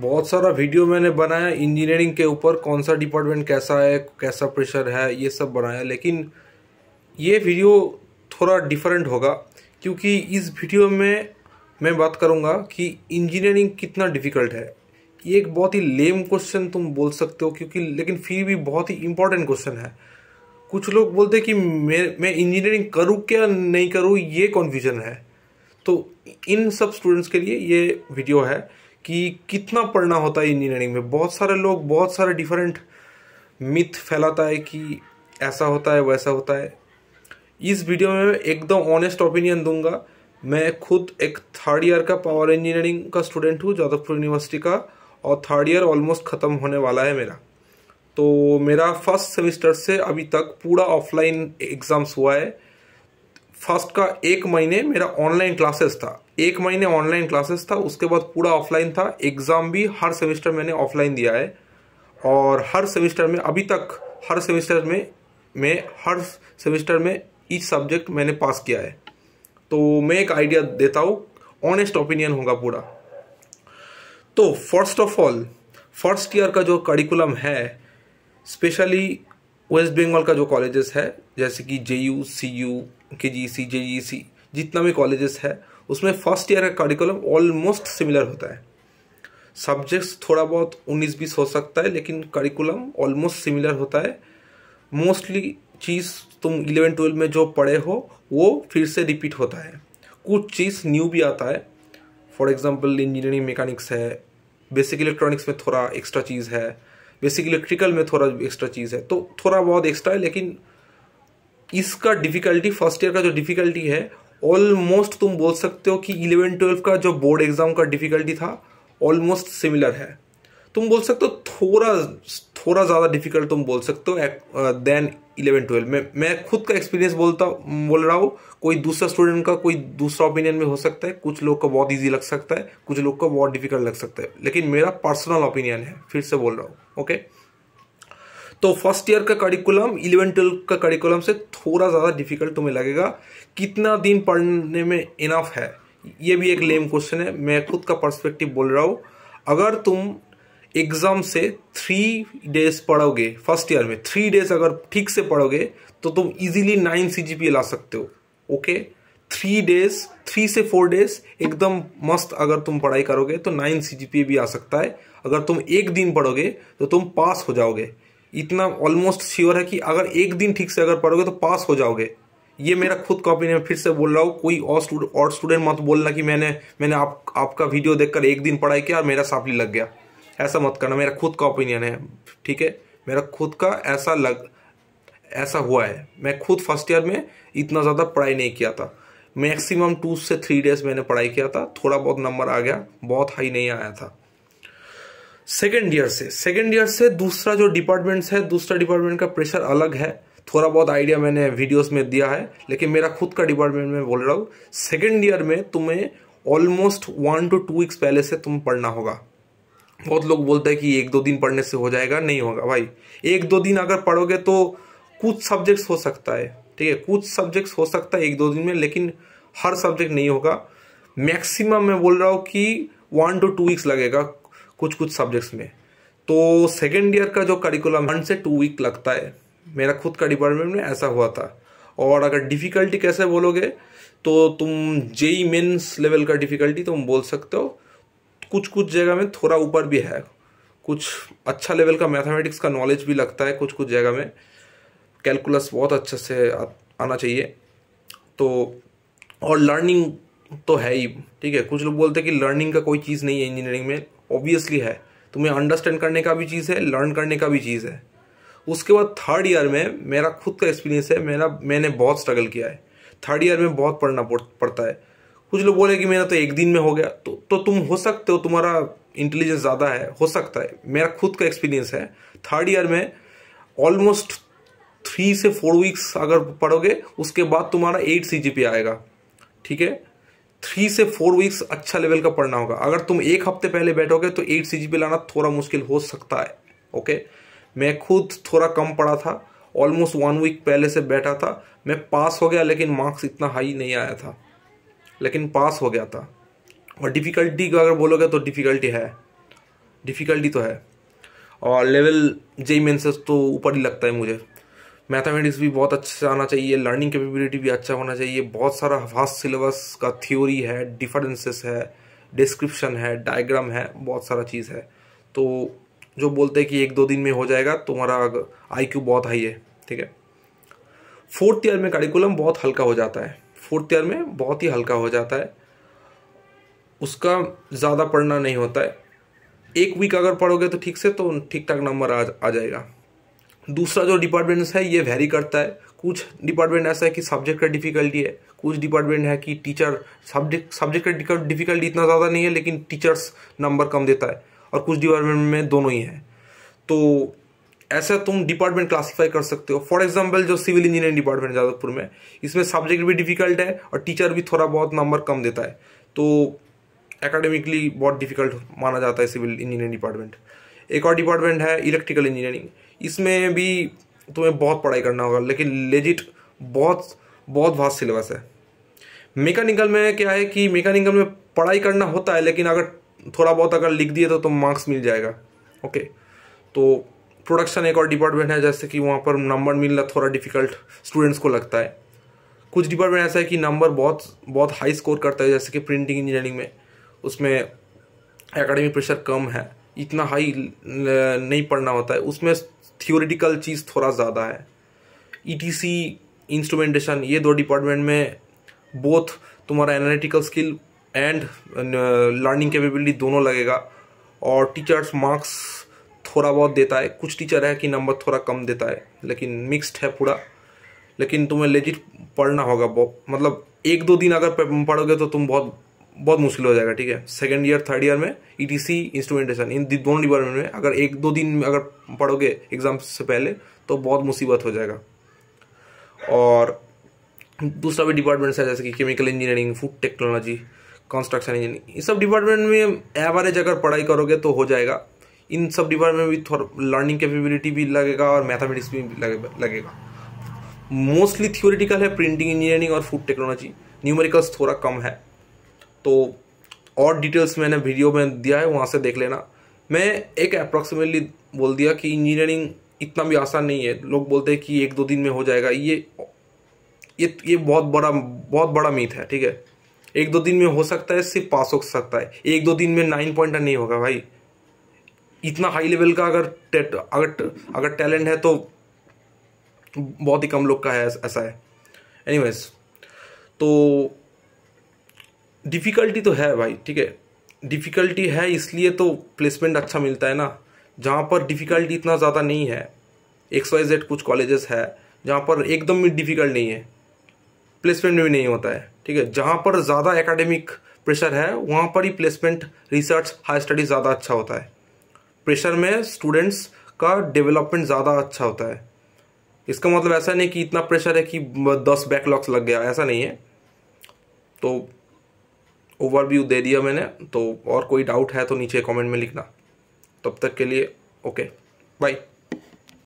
बहुत सारा वीडियो मैंने बनाया इंजीनियरिंग के ऊपर कौन सा डिपार्टमेंट कैसा है कैसा प्रेशर है ये सब बनाया लेकिन ये वीडियो थोड़ा डिफरेंट होगा क्योंकि इस वीडियो में मैं बात करूँगा कि इंजीनियरिंग कितना डिफ़िकल्ट है ये एक बहुत ही लेम क्वेश्चन तुम बोल सकते हो क्योंकि लेकिन फिर भी बहुत ही इम्पोर्टेंट क्वेश्चन है कुछ लोग बोलते हैं कि मैं मैं इंजीनियरिंग करूँ क्या नहीं करूँ ये कन्फ्यूजन है तो इन सब स्टूडेंट्स के लिए ये वीडियो है कि कितना पढ़ना होता है इंजीनियरिंग में बहुत सारे लोग बहुत सारे डिफरेंट मिथ फैलाता है कि ऐसा होता है वैसा होता है इस वीडियो में मैं एकदम ऑनेस्ट ओपिनियन दूंगा मैं खुद एक थर्ड ईयर का पावर इंजीनियरिंग का स्टूडेंट हूँ जादवपुर यूनिवर्सिटी का और थर्ड ईयर ऑलमोस्ट ख़त्म होने वाला है मेरा तो मेरा फर्स्ट सेमिस्टर से अभी तक पूरा ऑफलाइन एग्ज़ाम्स हुआ है फर्स्ट का एक महीने मेरा ऑनलाइन क्लासेस था एक महीने ऑनलाइन क्लासेस था उसके बाद पूरा ऑफलाइन था एग्ज़ाम भी हर सेमेस्टर मैंने ऑफलाइन दिया है और हर सेमेस्टर में अभी तक हर सेमेस्टर में मैं हर सेमेस्टर में ईच सब्जेक्ट मैंने पास किया है तो मैं एक आइडिया देता हूँ ऑनेस्ट ओपिनियन होगा पूरा तो first of all first year का जो करिकुलम है स्पेशली वेस्ट बंगाल का जो कॉलेजेस है जैसे कि जे यू सी यू के जी सी जे जी सी जितना भी कॉलेजेस है उसमें फर्स्ट ईयर का करिकुलम ऑलमोस्ट सिमिलर होता है सब्जेक्ट्स थोड़ा बहुत उन्नीस बीस हो सकता है लेकिन करिकुलम ऑलमोस्ट सिमिलर होता है मोस्टली चीज़ तुम इलेवन ट्वेल्व में जो पढ़े हो वो फिर से रिपीट होता है कुछ चीज़ न्यू भी आता है फॉर एग्जाम्पल इंजीनियरिंग मैकेनिक्स है बेसिक इलेक्ट्रॉनिक्स में थोड़ा एक्स्ट्रा चीज़ है बेसिक इलेक्ट्रिकल में थोड़ा एक्स्ट्रा चीज़ है तो थोड़ा बहुत एक्स्ट्रा है लेकिन इसका डिफ़िकल्टी फर्स्ट ईयर का जो डिफ़िकल्टी है ऑलमोस्ट तुम बोल सकते हो कि इलेवन ट्वेल्व का जो बोर्ड एग्जाम का डिफिकल्टी था ऑलमोस्ट सिमिलर है तुम बोल सकते हो थोड़ा थोड़ा ज़्यादा डिफिकल्ट तुम बोल सकते हो देन इलेवन ट्वेल्व में मैं खुद का एक्सपीरियंस बोलता बोल रहा हूँ कोई दूसरा स्टूडेंट का कोई दूसरा ओपिनियन में हो सकता है कुछ लोग का बहुत ईजी लग सकता है कुछ लोग का बहुत डिफिकल्ट लग सकता है लेकिन मेरा पर्सनल ओपिनियन है फिर से बोल रहा हूँ ओके okay? तो फर्स्ट ईयर का करिकुलम इलेवन ट्वेल्व का करिकुलम से थोड़ा ज़्यादा डिफिकल्ट तुम्हें लगेगा कितना दिन पढ़ने में इनफ है ये भी एक लेम क्वेश्चन है मैं खुद का पर्सपेक्टिव बोल रहा हूँ अगर तुम एग्ज़ाम से थ्री डेज पढ़ोगे फर्स्ट ईयर में थ्री डेज अगर ठीक से पढ़ोगे तो तुम इजीली नाइन सी ला सकते हो ओके थ्री डेज थ्री से फोर डेज एकदम मस्त अगर तुम पढ़ाई करोगे तो नाइन सी भी आ सकता है अगर तुम एक दिन पढ़ोगे तो तुम पास हो जाओगे इतना ऑलमोस्ट श्योर है कि अगर एक दिन ठीक से अगर पढ़ोगे तो पास हो जाओगे ये मेरा खुद का ओपिनियन फिर से बोल रहा हूँ कोई और स्टूडेंट और स्टूडेंट मत बोलना कि मैंने मैंने आप आपका वीडियो देखकर एक दिन पढ़ाई किया और मेरा सापली लग गया ऐसा मत करना मेरा खुद का ओपिनियन है ठीक है मेरा खुद का ऐसा लग ऐसा हुआ है मैं खुद फर्स्ट ईयर में इतना ज़्यादा पढ़ाई नहीं किया था मैक्सिमम टू से थ्री डेज मैंने पढ़ाई किया था थोड़ा बहुत नंबर आ गया बहुत हाई नहीं आया था सेकेंड ईयर से सेकेंड ईयर से दूसरा जो डिपार्टमेंट्स है दूसरा डिपार्टमेंट का प्रेशर अलग है थोड़ा बहुत आइडिया मैंने वीडियोस में दिया है लेकिन मेरा खुद का डिपार्टमेंट में बोल रहा हूँ सेकेंड ईयर में तुम्हें almost one two two weeks पहले से तुम पढ़ना होगा बहुत लोग बोलते हैं कि एक दो दिन पढ़ने से हो जाएगा नहीं होगा भाई एक दो दिन अगर पढ़ोगे तो कुछ सब्जेक्ट्स हो सकता है ठीक है कुछ सब्जेक्ट्स हो सकता है एक दो दिन में लेकिन हर सब्जेक्ट नहीं होगा मैक्सिमम मैं बोल रहा हूँ कि वन टू टू वीक्स लगेगा कुछ कुछ सब्जेक्ट्स में तो सेकेंड ईयर का जो करिकुलम वन से टू वीक लगता है मेरा खुद का डिपार्टमेंट में ऐसा हुआ था और अगर डिफ़िकल्टी कैसे बोलोगे तो तुम जेई मेन्स लेवल का डिफ़िकल्टी तुम बोल सकते हो कुछ कुछ जगह में थोड़ा ऊपर भी है कुछ अच्छा लेवल का मैथमेटिक्स का नॉलेज भी लगता है कुछ कुछ जगह में कैलकुलस बहुत अच्छे से आना चाहिए तो और लर्निंग तो है ही ठीक है कुछ लोग बोलते हैं कि लर्निंग का कोई चीज़ नहीं है इंजीनियरिंग में ऑब्वियसली है तुम्हें अंडरस्टैंड करने का भी चीज़ है लर्न करने का भी चीज़ है उसके बाद थर्ड ईयर में मेरा खुद का एक्सपीरियंस है मेरा मैंने बहुत स्ट्रगल किया है थर्ड ईयर में बहुत पढ़ना पड़ता है कुछ लोग बोले कि मेरा तो एक दिन में हो गया तो तो तुम हो सकते हो तुम्हारा इंटेलिजेंस ज़्यादा है हो सकता है मेरा खुद का एक्सपीरियंस है थर्ड ईयर में ऑलमोस्ट थ्री से फोर वीक्स अगर पढ़ोगे उसके बाद तुम्हारा एट सी आएगा ठीक है थ्री से फोर वीक्स अच्छा लेवल का पढ़ना होगा अगर तुम एक हफ्ते पहले बैठोगे तो एट सी पे लाना थोड़ा मुश्किल हो सकता है ओके मैं खुद थोड़ा कम पढ़ा था ऑलमोस्ट वन वीक पहले से बैठा था मैं पास हो गया लेकिन मार्क्स इतना हाई नहीं आया था लेकिन पास हो गया था और डिफ़िकल्टी का अगर बोलोगे तो डिफ़िकल्टी है डिफ़िकल्टी तो है और लेवल जेई मेन्स तो ऊपर ही लगता है मुझे मैथमेटिक्स भी बहुत अच्छा आना चाहिए लर्निंग कैपेबिलिटी भी अच्छा होना चाहिए बहुत सारा फास्ट सिलेबस का थ्योरी है डिफरेंसेस है डिस्क्रिप्शन है डायग्राम है बहुत सारा चीज़ है तो जो बोलते हैं कि एक दो दिन में हो जाएगा तुम्हारा आई क्यू बहुत हाई है ठीक है फोर्थ ईयर में करिकुलम बहुत हल्का हो जाता है फोर्थ ईयर में बहुत ही हल्का हो जाता है उसका ज़्यादा पढ़ना नहीं होता है एक वीक अगर पढ़ोगे तो ठीक से तो ठीक ठाक नंबर आ, आ जाएगा दूसरा जो डिपार्टमेंट्स है ये वेरी करता है कुछ डिपार्टमेंट ऐसा है कि सब्जेक्ट का डिफिकल्टी है कुछ डिपार्टमेंट है कि टीचर सब्जेक्ट सब्जेक्ट का डिफिकल्टी इतना ज़्यादा नहीं है लेकिन टीचर्स नंबर कम देता है और कुछ डिपार्टमेंट में दोनों ही हैं तो ऐसा तुम डिपार्टमेंट क्लासीफाई कर सकते हो फॉर एग्जाम्पल जो सिविल इंजीनियरिंग डिपार्टमेंट जादवपुर में इसमें सब्जेक्ट भी डिफिकल्ट है और टीचर भी थोड़ा बहुत नंबर कम देता है तो एकेडमिकली बहुत डिफिकल्ट माना जाता है सिविल इंजीनियरिंग डिपार्टमेंट एक और डिपार्टमेंट है इलेक्ट्रिकल इंजीनियरिंग इसमें भी तुम्हें बहुत पढ़ाई करना होगा लेकिन लेजिट बहुत बहुत वास्ट सिलेबस है मेकानिकल में क्या है कि मेकानिकल में पढ़ाई करना होता है लेकिन अगर थोड़ा बहुत अगर लिख दिए तो तुम तो मार्क्स मिल जाएगा ओके तो प्रोडक्शन एक और डिपार्टमेंट है जैसे कि वहाँ पर नंबर मिलना थोड़ा डिफिकल्ट स्टूडेंट्स को लगता है कुछ डिपार्टमेंट ऐसा है कि नंबर बहुत बहुत हाई स्कोर करता है जैसे कि प्रिंटिंग इंजीनियरिंग में उसमें एकेडमिक प्रेशर कम है इतना हाई नहीं पढ़ना होता है उसमें थियोरिटिकल चीज़ थोड़ा ज़्यादा है ईटीसी e इंस्ट्रूमेंटेशन ये दो डिपार्टमेंट में बोथ तुम्हारा analytical skill and learning capability दोनों लगेगा और टीचर्स मार्क्स थोड़ा बहुत देता है कुछ टीचर है कि नंबर थोड़ा कम देता है लेकिन मिक्स्ड है पूरा लेकिन तुम्हें लेजिट पढ़ना होगा मतलब एक दो दिन अगर पढ़ोगे तो तुम बहुत बहुत मुश्किल हो जाएगा ठीक है सेकेंड ईयर थर्ड ईयर में ईटीसी इंस्ट्रूमेंटेशन इन दोनों डिपार्टमेंट में अगर एक दो दिन में अगर पढ़ोगे एग्जाम से पहले तो बहुत मुसीबत हो जाएगा और दूसरा भी डिपार्टमेंट्स है जैसे कि chemical engineering food technology construction engineering इन सब डिपार्टमेंट में एवरेज अगर पढ़ाई करोगे तो हो जाएगा इन सब डिपार्टमेंट में भी थोड़ा लर्निंग कैपेबिलिटी भी लगेगा और मैथमेटिक्स भी लगेगा मोस्टली थियोरिटिकल है प्रिंटिंग इंजीनियरिंग और फूड टेक्नोलॉजी न्यूमेरिकल्स थोड़ा कम है तो और डिटेल्स मैंने वीडियो में दिया है वहाँ से देख लेना मैं एक अप्रॉक्सीमेटली बोल दिया कि इंजीनियरिंग इतना भी आसान नहीं है लोग बोलते हैं कि एक दो दिन में हो जाएगा ये ये ये बहुत बड़ा बहुत बड़ा मीथ है ठीक है एक दो दिन में हो सकता है सिर्फ पास हो सकता है एक दो दिन में नाइन पॉइंट नहीं होगा भाई इतना हाई लेवल का अगर अगर अगर टैलेंट है तो बहुत ही कम लोग का है ऐसा है एनीवेज तो डिफ़िकल्टी तो है भाई ठीक है डिफ़िकल्टी है इसलिए तो प्लेसमेंट अच्छा मिलता है ना जहाँ पर डिफ़िकल्टी इतना ज़्यादा नहीं है एक्स वाई जेड कुछ कॉलेजेस है जहाँ पर एकदम भी डिफ़िकल्ट नहीं है प्लेसमेंट में भी नहीं होता है ठीक है जहाँ पर ज़्यादा एकेडमिक प्रेशर है वहाँ पर ही प्लेसमेंट रिसर्च हायर स्टडी ज़्यादा अच्छा होता है प्रेशर में स्टूडेंट्स का डेवलपमेंट ज़्यादा अच्छा होता है इसका मतलब ऐसा नहीं कि इतना प्रेशर है कि दस बैकलॉग्स लग गया ऐसा नहीं है तो ओवरव्यू दे दिया मैंने तो और कोई डाउट है तो नीचे कमेंट में लिखना तब तक के लिए ओके बाय